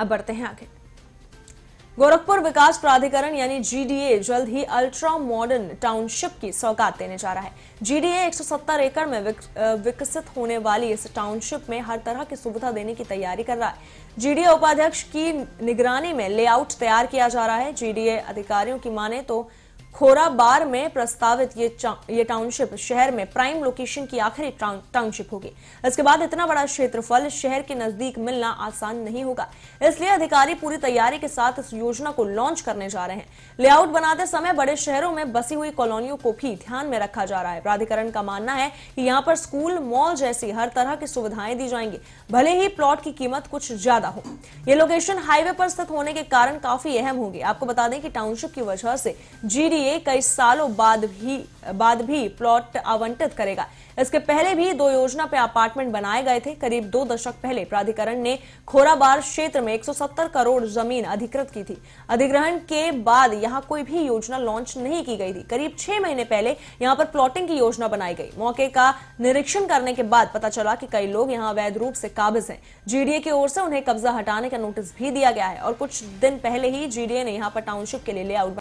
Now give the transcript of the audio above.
अब बढ़ते हैं आगे गोरखपुर विकास प्राधिकरण यानी जीडीए जल्द ही अल्ट्रा मॉडर्न टाउनशिप की सौगात देने जा रहा है जीडीए 170 एकड़ में विक, विकसित होने वाली इस टाउनशिप में हर तरह की सुविधा देने की तैयारी कर रहा है जीडीए उपाध्यक्ष की निगरानी में लेआउट तैयार किया जा रहा है जीडीए अधिकारियों की माने तो खोराबार में प्रस्तावित ये ये टाउनशिप शहर में प्राइम लोकेशन की आखिरी टाउनशिप होगी इसके बाद इतना बड़ा क्षेत्रफल शहर के नजदीक मिलना आसान नहीं होगा इसलिए अधिकारी पूरी तैयारी के साथ इस योजना को लॉन्च करने जा रहे हैं लेआउट बनाते समय बड़े शहरों में बसी हुई कॉलोनियों को भी ध्यान में रखा जा रहा है प्राधिकरण का मानना है कि यहाँ पर स्कूल मॉल जैसी हर तरह की सुविधाएं दी जाएंगी भले ही प्लॉट की कीमत कुछ ज्यादा हो ये लोकेशन हाईवे पर स्थित होने के कारण काफी अहम होगी आपको बता दें कि टाउनशिप की वजह से जी लिए कई सालों बाद भी बाद भी प्लॉट आवंटित करेगा इसके पहले भी दो योजना पे अपार्टमेंट बनाए गए थे करीब दो दशक पहले प्राधिकरण ने खोराबार क्षेत्र में 170 करोड़ जमीन अधिकृत की थी अधिग्रहण के बाद यहां कोई भी योजना लॉन्च नहीं की गई थी करीब छह महीने पहले यहां पर प्लॉटिंग की योजना बनाई गई मौके का निरीक्षण करने के बाद पता चला कि कई लोग यहाँ अवैध रूप से काबिज है जीडीए की ओर से उन्हें कब्जा हटाने का नोटिस भी दिया गया है और कुछ दिन पहले ही जीडीए ने यहाँ पर टाउनशिप के लिए लेआउट